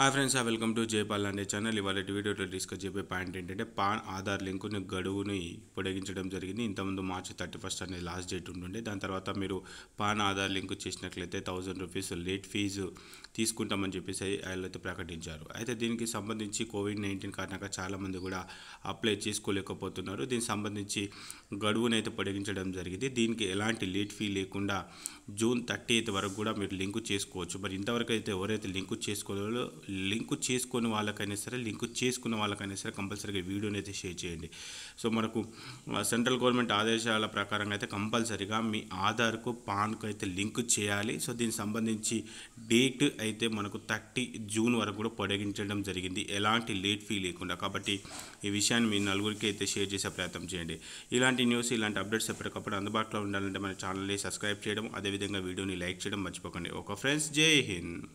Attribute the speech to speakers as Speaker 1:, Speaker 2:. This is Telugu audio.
Speaker 1: హాయ్ ఫ్రెండ్స్ ఆ వెల్కమ్ టు జైపాల్ అనే ఛానల్ ఇవాళ వీడియోలో డిస్కస్ చెప్పే పాయింట్ ఏంటంటే పాన్ ఆధార్ లింకుని గడువుని పొడిగించడం జరిగింది ఇంతకుముందు మార్చి థర్టీ ఫస్ట్ అనేది లాస్ట్ డేట్ ఉంటుండే దాని తర్వాత మీరు పాన్ ఆధార్ లింకు చేసినట్లయితే థౌజండ్ రూపీస్ లేట్ ఫీజు తీసుకుంటామని చెప్పేసి వాళ్ళైతే ప్రకటించారు అయితే దీనికి సంబంధించి కోవిడ్ నైన్టీన్ కారణంగా చాలామంది కూడా అప్లై చేసుకోలేకపోతున్నారు దీనికి సంబంధించి గడువునైతే పొడిగించడం జరిగింది దీనికి ఎలాంటి లేట్ ఫీ లేకుండా జూన్ థర్టీ ఎయిత్ వరకు కూడా మీరు లింకు చేసుకోవచ్చు మరి ఇంతవరకు అయితే ఎవరైతే లింకు చేసుకోలేదో లింకు చేసుకుని వాళ్ళకైనా సరే లింకు చేసుకున్న వాళ్ళకైనా సరే కంపల్సరీగా వీడియోని అయితే షేర్ చేయండి సో మనకు సెంట్రల్ గవర్నమెంట్ ఆదేశాల ప్రకారంగా అయితే కంపల్సరీగా మీ ఆధార్కు పాన్కు అయితే లింక్ చేయాలి సో దీనికి సంబంధించి డేట్ అయితే మనకు థర్టీ జూన్ వరకు కూడా పొడిగించడం జరిగింది ఎలాంటి లేట్ ఫీ లేకుండా కాబట్టి ఈ విషయాన్ని మీ నలుగురికి అయితే షేర్ చేసే ప్రయత్నం చేయండి ఇలాంటి న్యూస్ ఇలాంటి అప్డేట్స్ ఎప్పటికప్పుడు అందుబాటులో ఉండాలంటే మన ఛానల్ని సబ్స్క్రైబ్ చేయడం అదేవిధంగా అదేవిధంగా వీడియోని లైక్ చేయడం మర్చిపోకండి ఓకే ఫ్రెండ్స్ జై హింద్